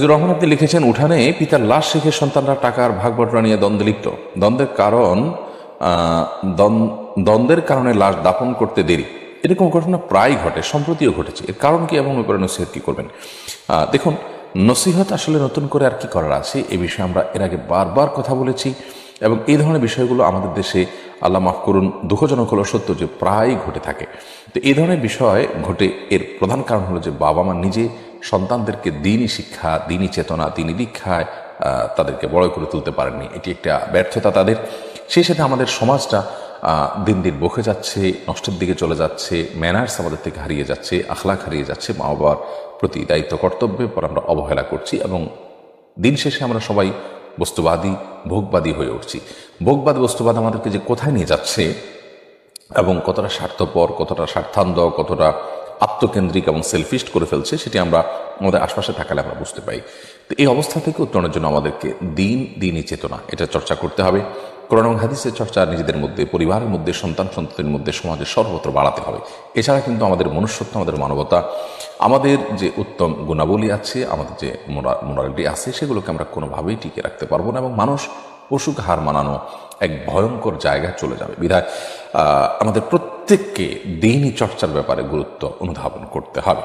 রহমান আপনি লিখেছেন উঠানে পিতার লাশ রেখে সন্তানরা টাকার ভাগ বটরা নিয়ে দ্বন্দ্ব লিপ্ত দ্বন্দ্বের কারণ দ্বন্দ্বের কারণে লাশ দাপন করতে দেরি এরকম ঘটনা প্রায় ঘটে সম্প্রতিও ঘটেছে এর কারণ কি এবং ব্যাপারে নসিহত কী করবেন দেখুন নসিহত আসলে নতুন করে আর কি করার আছে এ বিষয়ে আমরা এর আগে বারবার কথা বলেছি এবং এই ধরনের বিষয়গুলো আমাদের দেশে আল্লাহ মাফ করুন দুঃখজনক হলো সত্য যে প্রায় ঘটে থাকে তো এই ধরনের বিষয় ঘটে এর প্রধান কারণ হলো যে বাবা মা নিজে সন্তানদেরকে দিনই শিক্ষা দিনই চেতনা দিনই দীক্ষায় তাদেরকে বড় করে তুলতে পারেননি এটি একটা ব্যর্থতা তাদের সেই সাথে আমাদের সমাজটা দিন দিন বকে যাচ্ছে নষ্টের দিকে চলে যাচ্ছে ম্যানার্স আমাদের থেকে হারিয়ে যাচ্ছে আখলাক হারিয়ে যাচ্ছে মা বাবার প্রতি দায়িত্ব কর্তব্যের পর আমরা অবহেলা করছি এবং দিন শেষে আমরা সবাই বস্তুবাদী ভোগবাদী হয়ে উঠছি ভোগবাদ বস্তুবাদ আমাদেরকে যে কোথায় নিয়ে যাচ্ছে এবং কতটা স্বার্থপর কতটা স্বার্থান্ত কতটা আত্মকেন্দ্রিক এবং সেলফিস্ট করে ফেলছে সেটি আমরা আমাদের আশপাশে থাকালে আমরা বুঝতে পাই তো এই অবস্থা থেকে উত্তরণের জন্য আমাদেরকে দিন দিনই চেতনা এটা চর্চা করতে হবে কোরআন হাদিসের চর্চা নিজেদের মধ্যে পরিবারের মধ্যে সন্তান সন্তানের মধ্যে সমাজে সর্বত্র বাড়াতে হবে এছাড়া কিন্তু আমাদের মনুষ্যত্ব আমাদের মানবতা আমাদের যে উত্তম গুণাবলী আছে আমাদের যে মোরালিটি আছে সেগুলোকে আমরা কোনোভাবেই টিকে রাখতে পারবো না এবং মানুষ পশুকে হার মানানো এক ভয়ঙ্কর জায়গায় চলে যাবে বিধায় আমাদের প্রত্যেককে দিনই চর্চার ব্যাপারে গুরুত্ব অনুধাবন করতে হবে